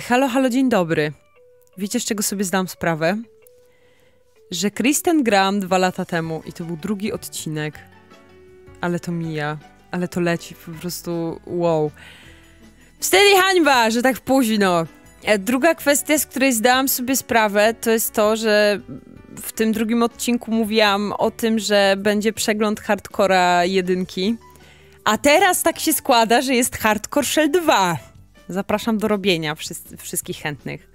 Halo, halo, dzień dobry. Wiecie, z czego sobie zdam sprawę? Że Kristen Graham dwa lata temu, i to był drugi odcinek, ale to mija, ale to leci, po prostu wow. Wstyd i hańba, że tak późno. E, druga kwestia, z której zdałam sobie sprawę, to jest to, że w tym drugim odcinku mówiłam o tym, że będzie przegląd hardcora jedynki. A teraz tak się składa, że jest hardcore Shell 2. Zapraszam do robienia wszystkich chętnych.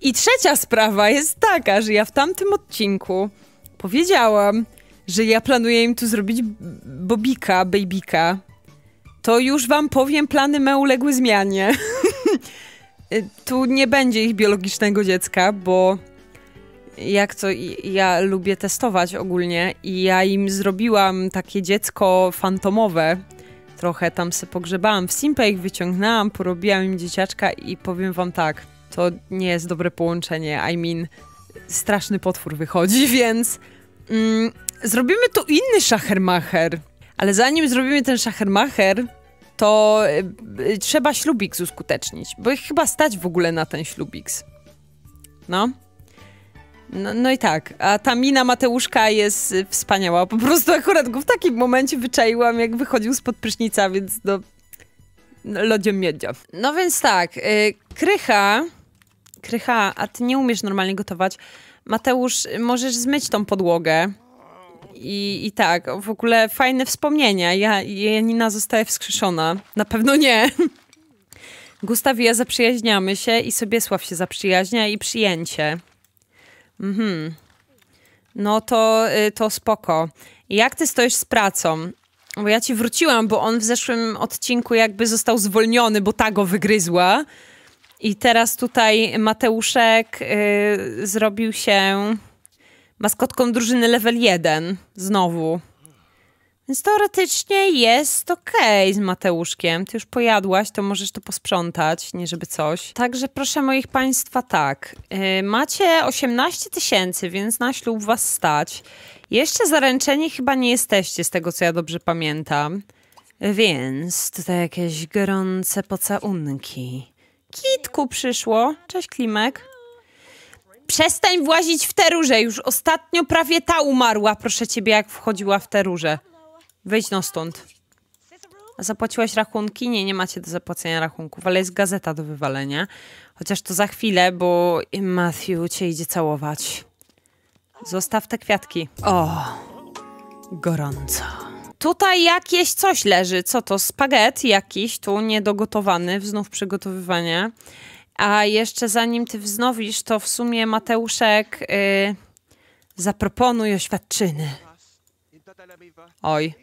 I trzecia sprawa jest taka, że ja w tamtym odcinku powiedziałam, że ja planuję im tu zrobić bobika, babyka. To już wam powiem, plany me uległy zmianie. Y, tu nie będzie ich biologicznego dziecka, bo jak to ja lubię testować ogólnie i ja im zrobiłam takie dziecko fantomowe, trochę tam se pogrzebałam w Simpe, ich wyciągnęłam, porobiłam im dzieciaczka i powiem wam tak, to nie jest dobre połączenie, I mean, straszny potwór wychodzi, więc mm, zrobimy tu inny szachermacher. Ale zanim zrobimy ten szachermacher, to y, y, trzeba ślubik uskutecznić, bo ich chyba stać w ogóle na ten ślubik. No. No, no, i tak, a ta mina Mateuszka jest wspaniała. Po prostu akurat go w takim momencie wyczaiłam, jak wychodził spod prysznica, więc no... no Lodzie miedzia. No więc tak, y, krycha... Krycha, a ty nie umiesz normalnie gotować. Mateusz, możesz zmyć tą podłogę. I, I tak, w ogóle fajne wspomnienia. Ja, Janina zostaje wskrzeszona. Na pewno nie. Gustaw i ja zaprzyjaźniamy się i Sobiesław się zaprzyjaźnia i przyjęcie. Mhm. No to, y, to spoko. Jak ty stoisz z pracą? Bo ja ci wróciłam, bo on w zeszłym odcinku jakby został zwolniony, bo ta go wygryzła. I teraz tutaj Mateuszek yy, zrobił się maskotką drużyny level 1 znowu. Więc teoretycznie jest okej okay z Mateuszkiem. Ty już pojadłaś, to możesz to posprzątać, nie żeby coś. Także proszę moich państwa tak. Yy, macie 18 tysięcy, więc na ślub was stać. Jeszcze zaręczeni chyba nie jesteście, z tego co ja dobrze pamiętam. Więc tutaj jakieś gorące pocałunki. Kitku przyszło. Cześć, Klimek. Przestań włazić w te róże. Już ostatnio prawie ta umarła, proszę ciebie, jak wchodziła w te róże. Wyjdź no stąd. A zapłaciłaś rachunki? Nie, nie macie do zapłacenia rachunków, ale jest gazeta do wywalenia. Chociaż to za chwilę, bo Matthew cię idzie całować. Zostaw te kwiatki. O, gorąco. Tutaj jakieś coś leży. Co to? Spaghet jakiś, tu niedogotowany, wznów przygotowywanie. A jeszcze zanim ty wznowisz, to w sumie Mateuszek yy, zaproponuj oświadczyny. Oj,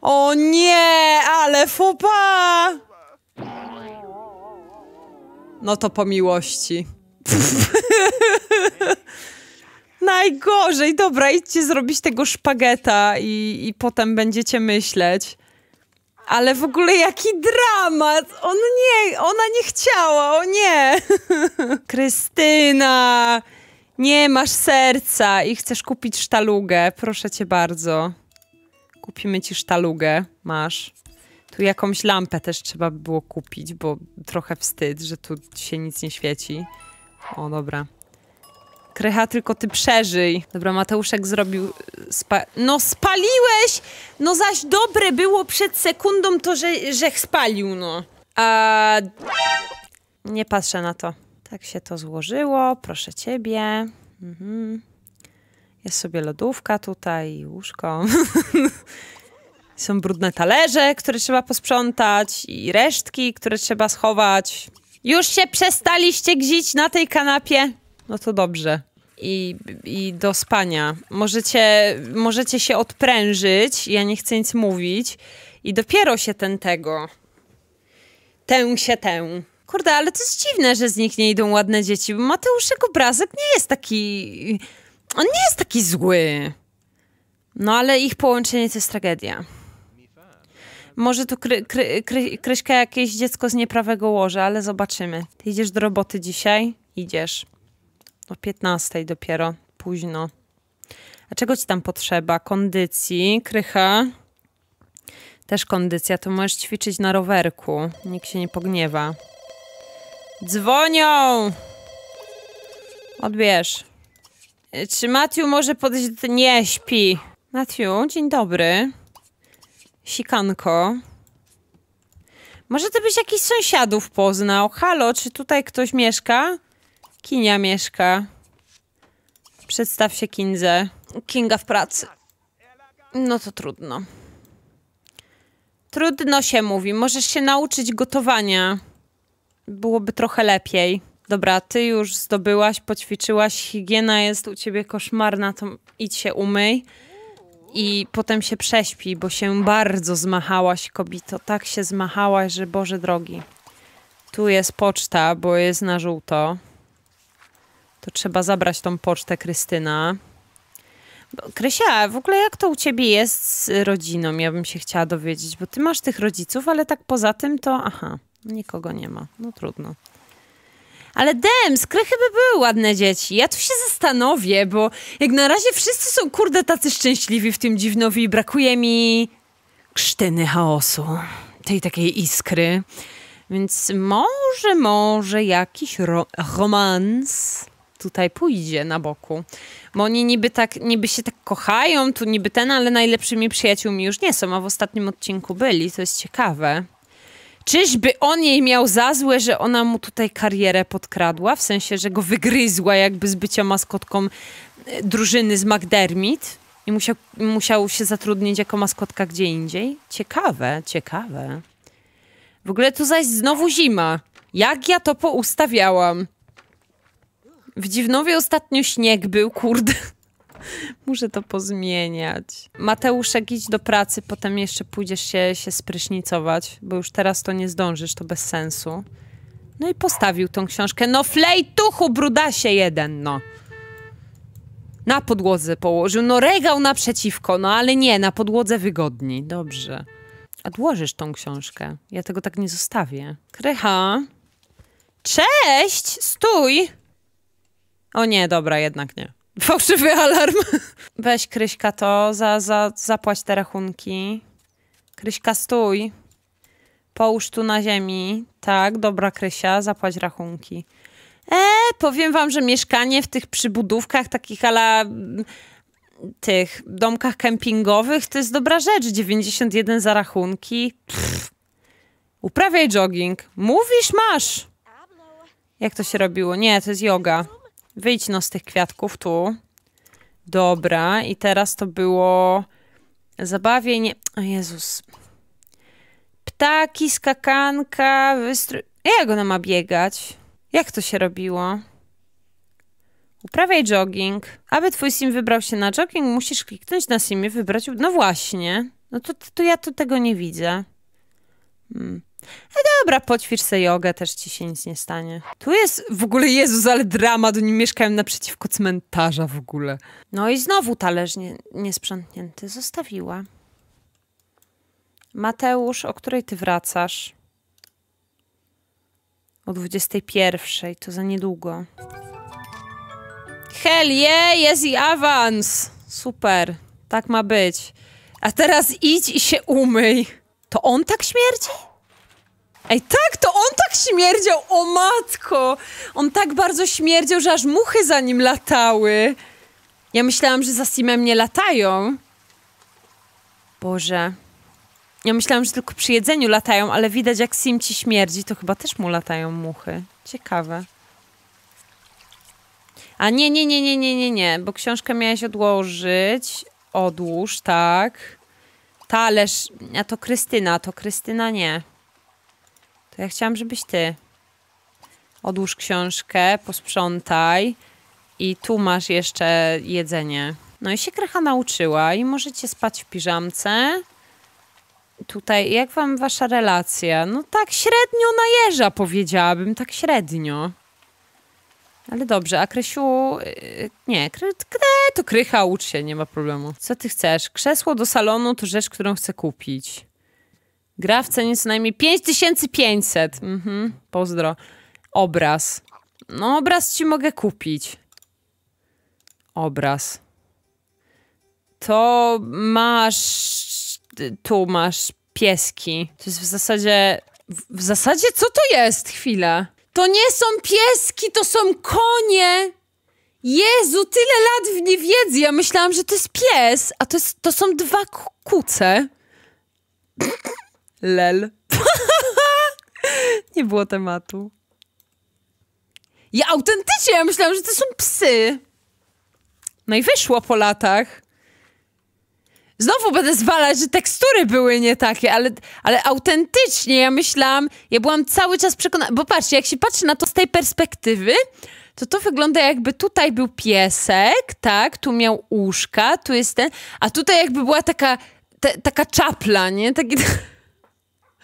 o nie, ale fupa! No to po miłości. Najgorzej, dobra, idźcie zrobić tego szpageta i, i potem będziecie myśleć. Ale w ogóle jaki dramat! On nie, ona nie chciała, o nie! Krystyna! Nie masz serca i chcesz kupić sztalugę. Proszę cię bardzo. Kupimy ci sztalugę. Masz. Tu jakąś lampę też trzeba by było kupić, bo trochę wstyd, że tu się nic nie świeci. O, dobra. Krycha, tylko ty przeżyj. Dobra, Mateuszek zrobił... E, spa no spaliłeś! No zaś dobre było przed sekundą to, że, że spalił, no. A... Nie patrzę na to. Tak się to złożyło, proszę ciebie. Mhm. Jest sobie lodówka tutaj i łóżko. Są brudne talerze, które trzeba posprzątać i resztki, które trzeba schować. Już się przestaliście gzić na tej kanapie? No to dobrze. I, i do spania. Możecie, możecie się odprężyć, ja nie chcę nic mówić. I dopiero się ten tego. Tę się tę. Kurde, ale to jest dziwne, że z nich nie idą ładne dzieci, bo jego obrazek nie jest taki. On nie jest taki zły. No ale ich połączenie to jest tragedia. Może tu kry, kry, kry, Kryśka jakieś dziecko z nieprawego łoża, ale zobaczymy. Ty idziesz do roboty dzisiaj? Idziesz. O 15 dopiero, późno. A czego ci tam potrzeba? Kondycji, krycha. Też kondycja, to możesz ćwiczyć na rowerku. Nikt się nie pogniewa. Dzwonią! Odbierz. Czy Matthew może podejść do... Nie, śpi. Matthew, dzień dobry. Sikanko. Może to być jakiś sąsiadów poznał. Halo, czy tutaj ktoś mieszka? Kinia mieszka. Przedstaw się Kindze. Kinga w pracy. No to trudno. Trudno się mówi. Możesz się nauczyć gotowania byłoby trochę lepiej. Dobra, ty już zdobyłaś, poćwiczyłaś, higiena jest u ciebie koszmarna, to idź się umyj i potem się prześpi, bo się bardzo zmachałaś, kobito. Tak się zmachałaś, że Boże drogi. Tu jest poczta, bo jest na żółto. To trzeba zabrać tą pocztę, Krystyna. No, Krysia, w ogóle jak to u ciebie jest z rodziną? Ja bym się chciała dowiedzieć, bo ty masz tych rodziców, ale tak poza tym to aha. Nikogo nie ma. No trudno. Ale dem, skrychy by były ładne dzieci. Ja tu się zastanowię, bo jak na razie wszyscy są kurde tacy szczęśliwi w tym dziwnowi. Brakuje mi krztyny chaosu, tej takiej iskry. Więc może, może jakiś ro romans tutaj pójdzie na boku. Bo oni niby tak, niby się tak kochają, tu niby ten, ale najlepszymi przyjaciółmi już nie są, a w ostatnim odcinku byli, to jest ciekawe. Czyżby on jej miał za złe, że ona mu tutaj karierę podkradła, w sensie, że go wygryzła jakby z bycia maskotką e, drużyny z McDermid i musiał, musiał się zatrudnić jako maskotka gdzie indziej? Ciekawe, ciekawe. W ogóle tu zaś znowu zima. Jak ja to poustawiałam? W Dziwnowie ostatnio śnieg był, kurde. Muszę to pozmieniać. Mateuszek, idź do pracy, potem jeszcze pójdziesz się, się sprysznicować, bo już teraz to nie zdążysz, to bez sensu. No i postawił tą książkę. No tuchu, brudasie jeden, no. Na podłodze położył. No regał naprzeciwko, no ale nie, na podłodze wygodni. Dobrze. Odłożysz tą książkę. Ja tego tak nie zostawię. Krycha. Cześć! Stój! O nie, dobra, jednak nie. Fałszywy alarm. Weź Kryśka to, za, za, zapłać te rachunki. Kryśka, stój. Połóż tu na ziemi. Tak, dobra Krysia, zapłać rachunki. E, powiem wam, że mieszkanie w tych przybudówkach takich ala tych domkach kempingowych to jest dobra rzecz. 91 za rachunki. Pff. Uprawiaj jogging. Mówisz, masz. Jak to się robiło? Nie, to jest yoga. Wyjdź no z tych kwiatków tu. Dobra, i teraz to było zabawienie. O Jezus. Ptaki, skakanka, wystrój... Jak ona ma biegać? Jak to się robiło? Uprawiaj jogging. Aby twój sim wybrał się na jogging, musisz kliknąć na simie, wybrać... No właśnie. No to, to ja tu tego nie widzę. Hmm. A e, dobra, poćwicz se jogę, też ci się nic nie stanie. Tu jest w ogóle Jezus, ale dramat, oni mieszkają naprzeciwko cmentarza w ogóle. No i znowu talerz nie, niesprzątnięty zostawiła. Mateusz, o której ty wracasz? O 21, to za niedługo. Hell yeah, jest i awans! Super, tak ma być. A teraz idź i się umyj. To on tak śmierdzi? Ej, tak, to on tak śmierdział, o matko! On tak bardzo śmierdział, że aż muchy za nim latały. Ja myślałam, że za Simem nie latają. Boże. Ja myślałam, że tylko przy jedzeniu latają, ale widać jak Sim ci śmierdzi, to chyba też mu latają muchy. Ciekawe. A nie, nie, nie, nie, nie, nie, nie, bo książkę miałeś odłożyć. Odłóż, tak. Talerz, a to Krystyna, to Krystyna nie. Ja chciałam, żebyś ty. Odłóż książkę, posprzątaj i tu masz jeszcze jedzenie. No i się Krecha nauczyła i możecie spać w piżamce. Tutaj, jak wam wasza relacja? No tak średnio na jeża powiedziałabym, tak średnio. Ale dobrze, a Krysiu... Y, nie, kry, to Krycha ucz się, nie ma problemu. Co ty chcesz? Krzesło do salonu to rzecz, którą chcę kupić. Gra w cenie co najmniej 5500. Mhm, pozdro. Obraz. No, obraz ci mogę kupić. Obraz. To masz... Tu masz pieski. To jest w zasadzie... W zasadzie co to jest? Chwila. To nie są pieski, to są konie! Jezu, tyle lat w niewiedzy! Ja myślałam, że to jest pies, a to, jest, to są dwa kuce. Lel. nie było tematu. Ja autentycznie ja myślałam, że to są psy. No i wyszło po latach. Znowu będę zwalać, że tekstury były nie takie, ale, ale autentycznie ja myślałam, ja byłam cały czas przekonana, bo patrzcie, jak się patrzy na to z tej perspektywy, to to wygląda jakby tutaj był piesek, tak, tu miał uszka, tu jest ten, a tutaj jakby była taka, te, taka czapla, nie? Taki...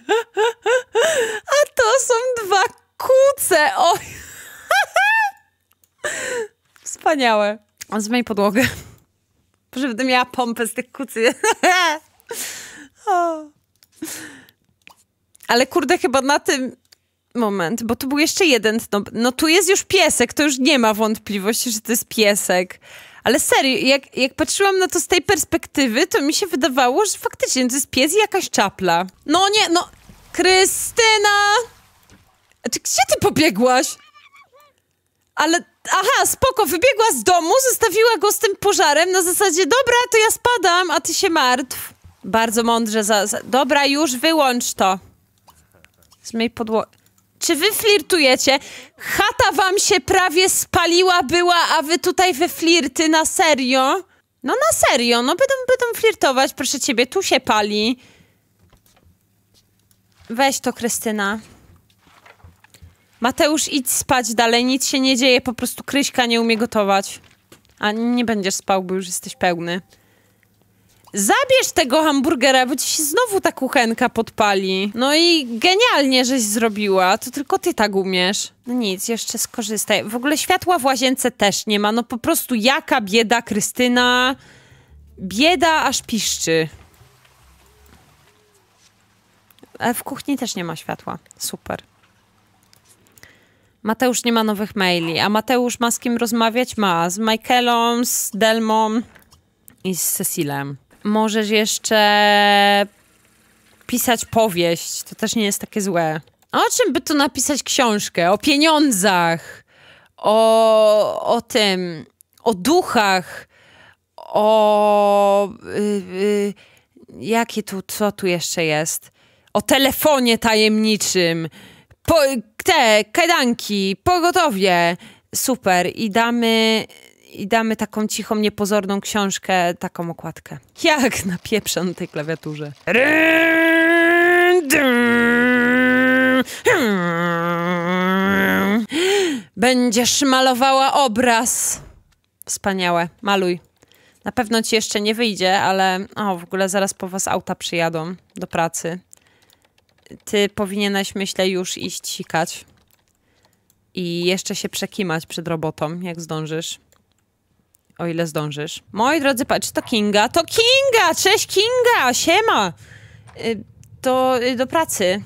A to są dwa kuce. Oj. Wspaniałe. On podłogę. podłogi. Proszę, będę miała pompę z tych kucy. o. Ale kurde, chyba na tym moment, bo tu był jeszcze jeden no, no tu jest już piesek, to już nie ma wątpliwości, że to jest piesek. Ale serio, jak, jak patrzyłam na to z tej perspektywy, to mi się wydawało, że faktycznie to jest pies i jakaś czapla. No nie, no Krystyna! Czy gdzie ty pobiegłaś? Ale, aha, spoko, wybiegła z domu, zostawiła go z tym pożarem na zasadzie, dobra, to ja spadam, a ty się martw. Bardzo mądrze za, za... Dobra, już wyłącz to. Z mojej podło... Czy wy flirtujecie? Chata wam się prawie spaliła była, a wy tutaj we flirty, na serio? No na serio, no będą, będą flirtować, proszę ciebie, tu się pali. Weź to, Krystyna. Mateusz, idź spać dalej, nic się nie dzieje, po prostu Kryśka nie umie gotować. A nie będziesz spał, bo już jesteś pełny. Zabierz tego hamburgera, bo ci się znowu ta kuchenka podpali. No i genialnie, żeś zrobiła. To tylko ty tak umiesz. No nic, jeszcze skorzystaj. W ogóle światła w łazience też nie ma. No po prostu jaka bieda, Krystyna. Bieda aż piszczy. E, w kuchni też nie ma światła. Super. Mateusz nie ma nowych maili, a Mateusz ma z kim rozmawiać? Ma. Z Michaelą, z Delmą i z Cecilem. Możesz jeszcze pisać powieść. To też nie jest takie złe. A o czym by tu napisać książkę? O pieniądzach, o, o tym, o duchach, o. Yy, yy, jakie tu, co tu jeszcze jest? o telefonie tajemniczym, po, te kajdanki, pogotowie. Super. I damy, I damy taką cichą, niepozorną książkę, taką okładkę. Jak na pieprza na tej klawiaturze. Będziesz malowała obraz. Wspaniałe. Maluj. Na pewno ci jeszcze nie wyjdzie, ale o, w ogóle zaraz po was auta przyjadą do pracy ty powinieneś, myślę, już iść sikać. I jeszcze się przekimać przed robotą, jak zdążysz. O ile zdążysz. Moi drodzy, patrz, to Kinga. To Kinga! Cześć Kinga! Siema! To y, y, do pracy.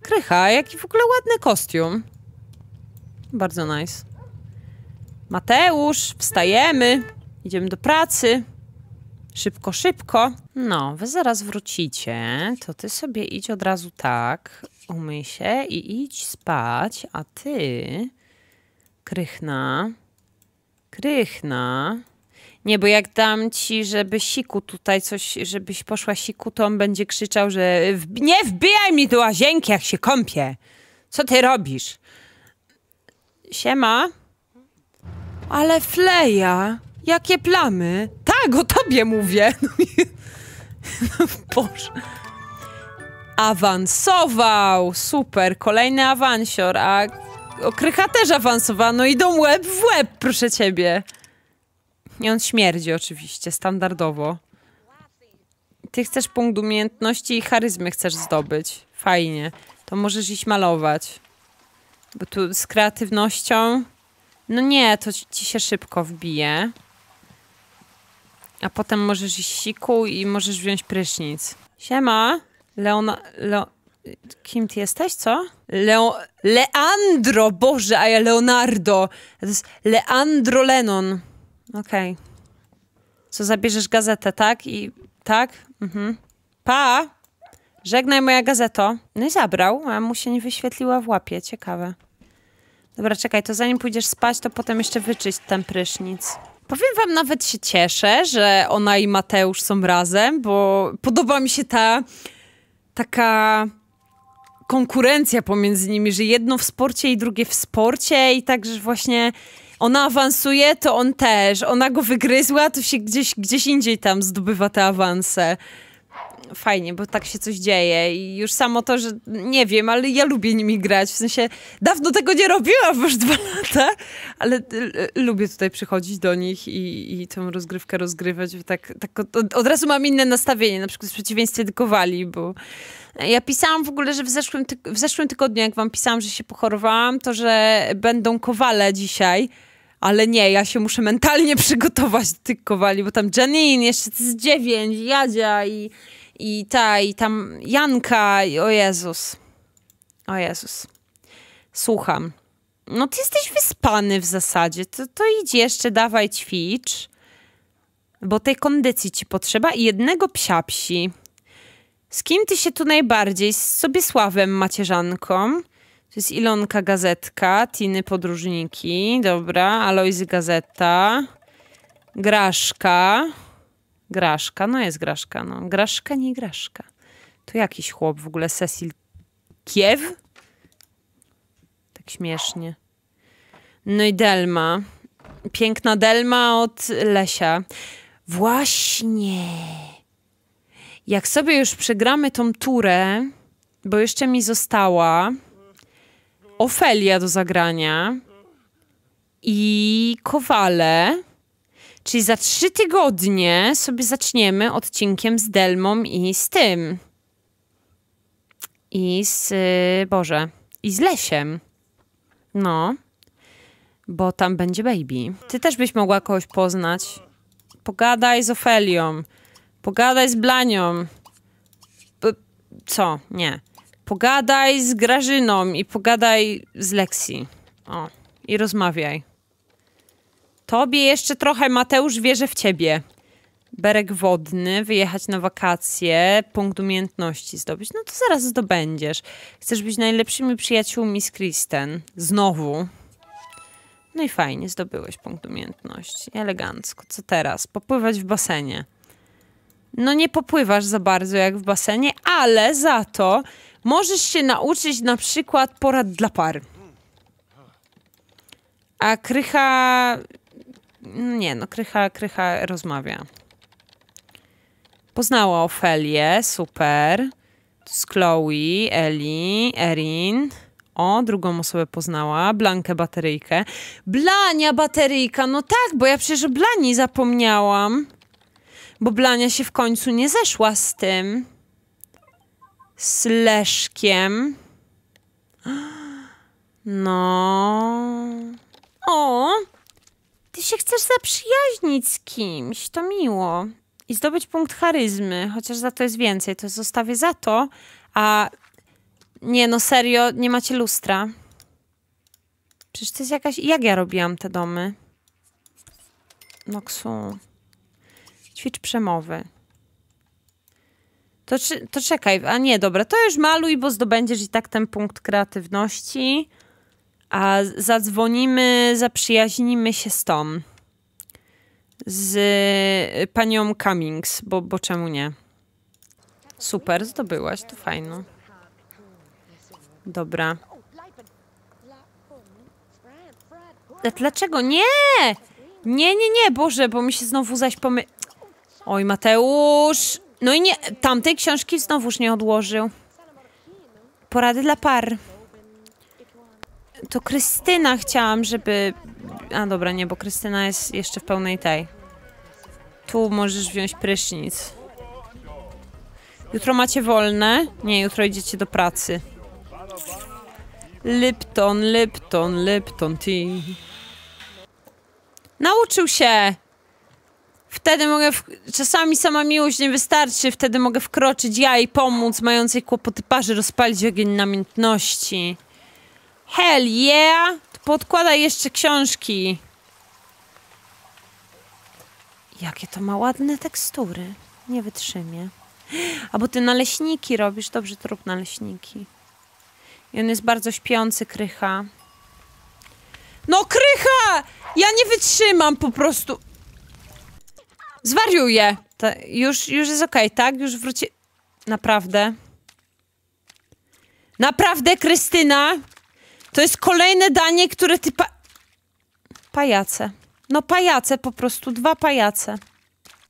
Krycha, jaki w ogóle ładny kostium. Bardzo nice. Mateusz, wstajemy. Idziemy do pracy szybko, szybko. No, wy zaraz wrócicie, to ty sobie idź od razu tak, umyj się i idź spać, a ty, krychna, krychna. Nie, bo jak dam ci, żeby siku tutaj coś, żebyś poszła siku, to on będzie krzyczał, że w... nie wbijaj mi do łazienki, jak się kąpię. Co ty robisz? Siema. Ale fleja. Jakie plamy? Tak, o tobie mówię. No, no, Boże. Awansował! Super, kolejny awansior, a okrycha też awansowano. Idą łeb w łeb, proszę ciebie. I on śmierdzi oczywiście, standardowo. Ty chcesz punkt umiejętności i charyzmy chcesz zdobyć. Fajnie. To możesz iść malować. Bo tu z kreatywnością... No nie, to ci się szybko wbije. A potem możesz iść siku i możesz wziąć prysznic. Siema, Leona... Kim ty jesteś, co? Leo... Leandro, Boże, a ja Leonardo. To jest Leandro Lennon. Okej. Okay. Co, zabierzesz gazetę, tak? I... tak? Mhm. Pa! Żegnaj moja gazeto. No i zabrał, a mu się nie wyświetliła w łapie. Ciekawe. Dobra, czekaj, to zanim pójdziesz spać, to potem jeszcze wyczyść ten prysznic. Powiem wam, nawet się cieszę, że ona i Mateusz są razem, bo podoba mi się ta taka konkurencja pomiędzy nimi, że jedno w sporcie i drugie w sporcie i także właśnie ona awansuje, to on też. Ona go wygryzła, to się gdzieś, gdzieś indziej tam zdobywa te awanse fajnie, bo tak się coś dzieje i już samo to, że nie wiem, ale ja lubię nimi grać, w sensie dawno tego nie robiłam, już dwa lata, ale y, y, lubię tutaj przychodzić do nich i, i tą rozgrywkę rozgrywać, tak, tak od, od, razu mam inne nastawienie, na przykład w przeciwieństwie do Kowali, bo ja pisałam w ogóle, że w zeszłym, w zeszłym tygodniu, jak wam pisałam, że się pochorowałam, to że będą Kowale dzisiaj, ale nie, ja się muszę mentalnie przygotować do tych kowali, bo tam Janine jeszcze z dziewięć, Jadzia i, i ta, i tam Janka, i o Jezus. O Jezus. Słucham. No ty jesteś wyspany w zasadzie, to, to idź jeszcze, dawaj ćwicz, bo tej kondycji ci potrzeba i jednego psiapsi. Z kim ty się tu najbardziej? Z sobie Sławem macierzanką. To jest Ilonka Gazetka, Tiny Podróżniki, dobra, Alojzy Gazeta, Graszka. Graszka, no jest Graszka, no. Graszka, nie Graszka. To jakiś chłop w ogóle, Cecil Kiew? Tak śmiesznie. No i Delma. Piękna Delma od Lesia. Właśnie. Jak sobie już przegramy tą turę, bo jeszcze mi została Ofelia do zagrania i Kowale. Czyli za trzy tygodnie sobie zaczniemy odcinkiem z Delmą i z tym. I z. Y, Boże. I z Lesiem. No. Bo tam będzie baby. Ty też byś mogła kogoś poznać. Pogadaj z Ofelią. Pogadaj z Blanią. P co? Nie. Pogadaj z Grażyną i pogadaj z Lexi. O. I rozmawiaj. Tobie jeszcze trochę, Mateusz, wierzę w ciebie. Berek wodny, wyjechać na wakacje, punkt umiejętności zdobyć. No to zaraz zdobędziesz. Chcesz być najlepszymi przyjaciółmi z Kristen. Znowu. No i fajnie, zdobyłeś punkt umiejętności. Elegancko. Co teraz? Popływać w basenie. No nie popływasz za bardzo jak w basenie, ale za to możesz się nauczyć na przykład porad dla par. A Krycha nie, no Krycha, Krycha rozmawia. Poznała Ofelię, super. Z Chloe, Eli, Erin. O, drugą osobę poznała, Blankę bateryjkę. Blania bateryjka, no tak, bo ja przecież o Blani zapomniałam. Bo Blania się w końcu nie zeszła z tym. Z Leszkiem. No. O, ty się chcesz zaprzyjaźnić z kimś, to miło. I zdobyć punkt charyzmy, chociaż za to jest więcej, to zostawię za to. A nie, no serio, nie macie lustra. Przecież to jest jakaś... Jak ja robiłam te domy? Noksu. Ćwicz przemowy. To, to czekaj, a nie, dobra, to już maluj, bo zdobędziesz i tak ten punkt kreatywności. A zadzwonimy, zaprzyjaźnimy się z tą. Z y, panią Cummings, bo, bo czemu nie? Super, zdobyłaś, to fajno. Dobra. Dlaczego? Nie! Nie, nie, nie, Boże, bo mi się znowu zaś pomy... Oj, Mateusz! No i nie, tamtej książki znowuż nie odłożył. Porady dla par to Krystyna chciałam, żeby... A dobra, nie, bo Krystyna jest jeszcze w pełnej tej. Tu możesz wziąć prysznic. Jutro macie wolne? Nie, jutro idziecie do pracy. Lipton, Lipton, Lipton ty. Nauczył się! Wtedy mogę. W... Czasami sama miłość nie wystarczy, wtedy mogę wkroczyć ja i pomóc, mającej kłopoty parzy, rozpalić ogień namiętności. Hell yeah! Podkładaj jeszcze książki. Jakie to ma ładne tekstury. Nie wytrzymie. A bo ty naleśniki robisz. Dobrze, to rób naleśniki. I on jest bardzo śpiący, krycha. No krycha! Ja nie wytrzymam po prostu. Zwariuję. To już, już jest okej, okay, tak? Już wróci... Naprawdę? Naprawdę, Krystyna? To jest kolejne danie, które ty pa... Pajace. No pajace po prostu, dwa pajace.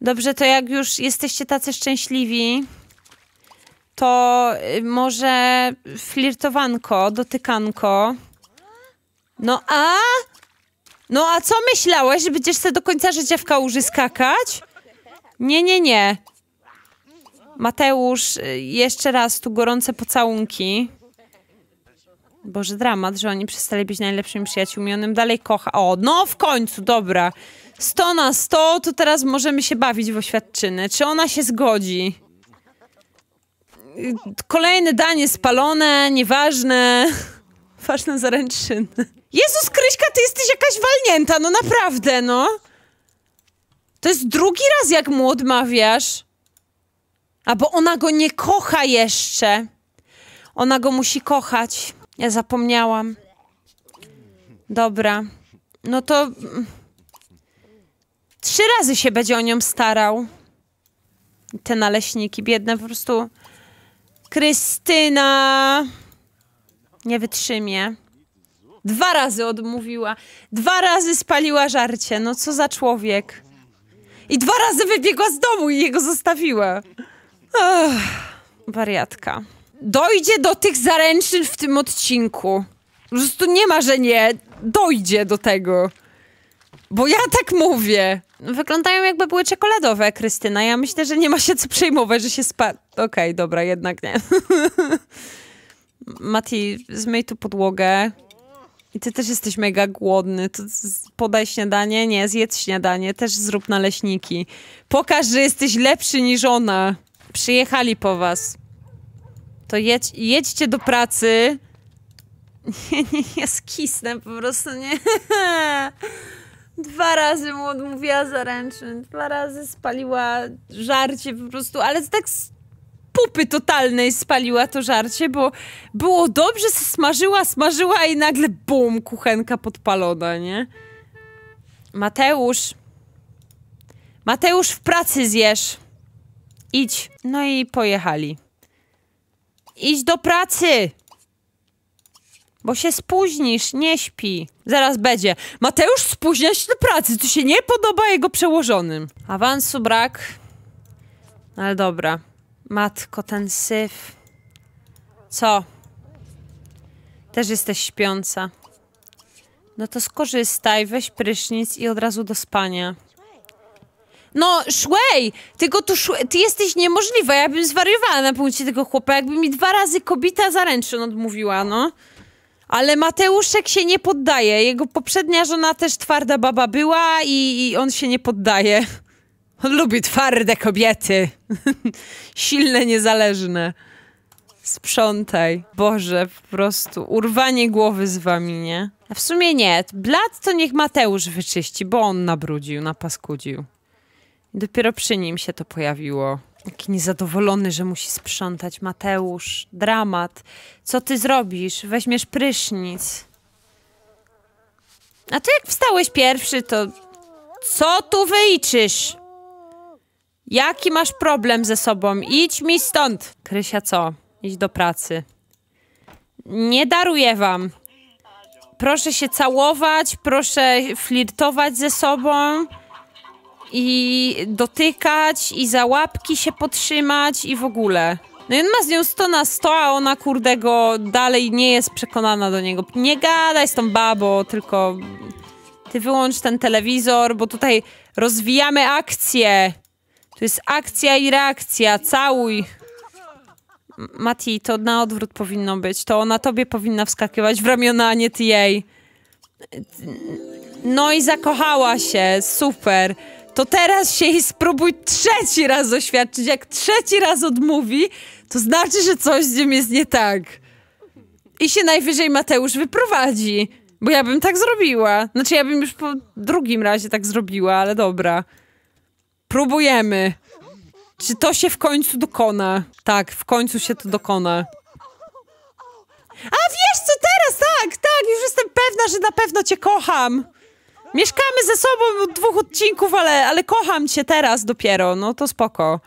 Dobrze, to jak już jesteście tacy szczęśliwi, to y, może flirtowanko, dotykanko. No a? No a co myślałeś, że będziesz sobie do końca życia w kałuży skakać? Nie, nie, nie. Mateusz, y, jeszcze raz tu gorące pocałunki. Boże, dramat, że oni przestali być najlepszymi przyjaciółmi, on dalej kocha. O, no w końcu, dobra. 100 na 100, to teraz możemy się bawić w oświadczyny. Czy ona się zgodzi? Kolejne danie spalone, nieważne. Ważne zaręczyny. Jezus Kryśka, ty jesteś jakaś walnięta, no naprawdę, no. To jest drugi raz, jak mu odmawiasz. A bo ona go nie kocha jeszcze. Ona go musi kochać. Ja zapomniałam. Dobra. No to... Mm, trzy razy się będzie o nią starał. Te naleśniki biedne po prostu... Krystyna... Nie wytrzymie. Dwa razy odmówiła. Dwa razy spaliła żarcie. No co za człowiek. I dwa razy wybiegła z domu i jego zostawiła. Ech, wariatka dojdzie do tych zaręczyn w tym odcinku. Po prostu nie ma, że nie. Dojdzie do tego. Bo ja tak mówię. Wyglądają jakby były czekoladowe, Krystyna. Ja myślę, że nie ma się co przejmować, że się spa... Okej, okay, dobra, jednak nie. Mati, zmyj tu podłogę. I ty też jesteś mega głodny. To podaj śniadanie? Nie, zjedz śniadanie. Też zrób naleśniki. Pokaż, że jesteś lepszy niż ona. Przyjechali po was to jedź, jedźcie do pracy. Nie, nie, ja skisnę po prostu, nie. Dwa razy mu odmówiła zaręczyn, dwa razy spaliła żarcie po prostu, ale tak z pupy totalnej spaliła to żarcie, bo było dobrze, smażyła, smażyła i nagle bum, kuchenka podpalona, nie? Mateusz. Mateusz, w pracy zjesz. Idź. No i pojechali. Idź do pracy! Bo się spóźnisz, nie śpi. Zaraz będzie. Mateusz spóźnia się do pracy, to się nie podoba jego przełożonym. Awansu brak. No ale dobra. Matko, ten syf. Co? Też jesteś śpiąca. No to skorzystaj, weź prysznic i od razu do spania. No, szłej! Tylko tu ty jesteś niemożliwa, ja bym zwariowała na punkcie tego chłopa, jakby mi dwa razy kobita zaręczyn odmówiła, no. Ale Mateuszek się nie poddaje, jego poprzednia żona też twarda baba była i, i on się nie poddaje. On lubi twarde kobiety. Silne, niezależne. Sprzątaj. Boże, po prostu. Urwanie głowy z wami, nie? A w sumie nie. Blat to niech Mateusz wyczyści, bo on nabrudził, napaskudził. Dopiero przy nim się to pojawiło. Taki niezadowolony, że musi sprzątać. Mateusz, dramat. Co ty zrobisz? Weźmiesz prysznic. A ty jak wstałeś pierwszy, to co tu wyliczysz? Jaki masz problem ze sobą? Idź mi stąd. Krysia, co? Idź do pracy. Nie daruję wam. Proszę się całować, proszę flirtować ze sobą i dotykać, i za łapki się potrzymać, i w ogóle. No i on ma z nią 100 na 100, a ona kurde go dalej nie jest przekonana do niego. Nie gadaj z tą babo, tylko ty wyłącz ten telewizor, bo tutaj rozwijamy akcję. To jest akcja i reakcja, całuj. Mati, to na odwrót powinno być. To ona tobie powinna wskakiwać w ramiona, a nie ty jej. No i zakochała się, super to teraz się jej spróbuj trzeci raz oświadczyć. Jak trzeci raz odmówi, to znaczy, że coś z nim jest nie tak. I się najwyżej Mateusz wyprowadzi. Bo ja bym tak zrobiła. Znaczy, ja bym już po drugim razie tak zrobiła, ale dobra. Próbujemy. Czy to się w końcu dokona? Tak, w końcu się to dokona. A wiesz co teraz? Tak, tak, już jestem pewna, że na pewno cię kocham. Mieszkamy ze sobą od dwóch odcinków, ale, ale kocham cię teraz dopiero, no to spoko.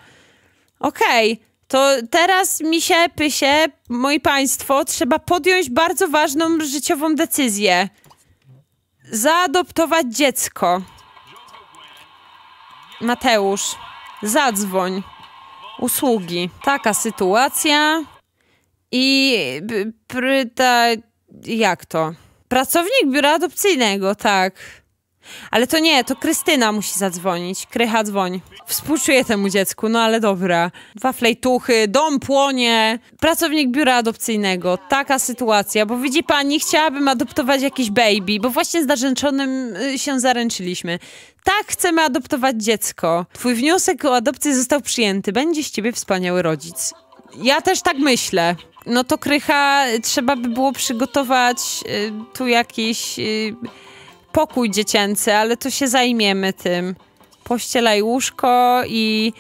Okej, okay, to teraz mi się, pysie, moi państwo, trzeba podjąć bardzo ważną życiową decyzję. Zaadoptować dziecko. Mateusz, zadzwoń. Usługi. Taka sytuacja. I pryta... jak to? Pracownik biura adopcyjnego, tak. Ale to nie, to Krystyna musi zadzwonić. Krycha, dzwoń. Współczuję temu dziecku, no ale dobra. Waflej tuchy, dom płonie, pracownik biura adopcyjnego. Taka sytuacja, bo widzi pani, chciałabym adoptować jakiś baby, bo właśnie z narzęczonym y, się zaręczyliśmy. Tak, chcemy adoptować dziecko. Twój wniosek o adopcję został przyjęty. Będzie z ciebie wspaniały rodzic. Ja też tak myślę no to krycha y, trzeba by było przygotować y, tu jakieś y, pokój dziecięcy, ale to się zajmiemy tym. Pościelaj łóżko i...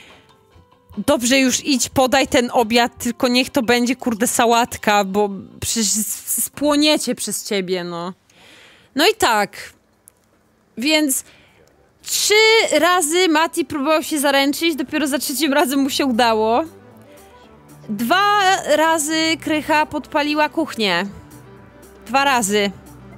Dobrze, już idź, podaj ten obiad, tylko niech to będzie, kurde, sałatka, bo przecież spłoniecie przez ciebie, no. No i tak. Więc trzy razy Mati próbował się zaręczyć, dopiero za trzecim razem mu się udało. Dwa razy Krycha podpaliła kuchnię. Dwa razy.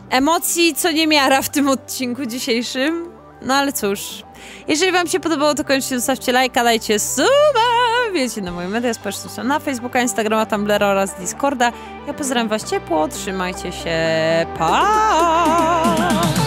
Emocji co nie miara w tym odcinku dzisiejszym. No ale cóż. Jeżeli wam się podobało, to koniecznie zostawcie lajka, dajcie suba! Wiecie, na moje media społecznościowe na Facebooka, Instagrama, Tumblera oraz Discorda. Ja pozdrawiam was ciepło, trzymajcie się, pa!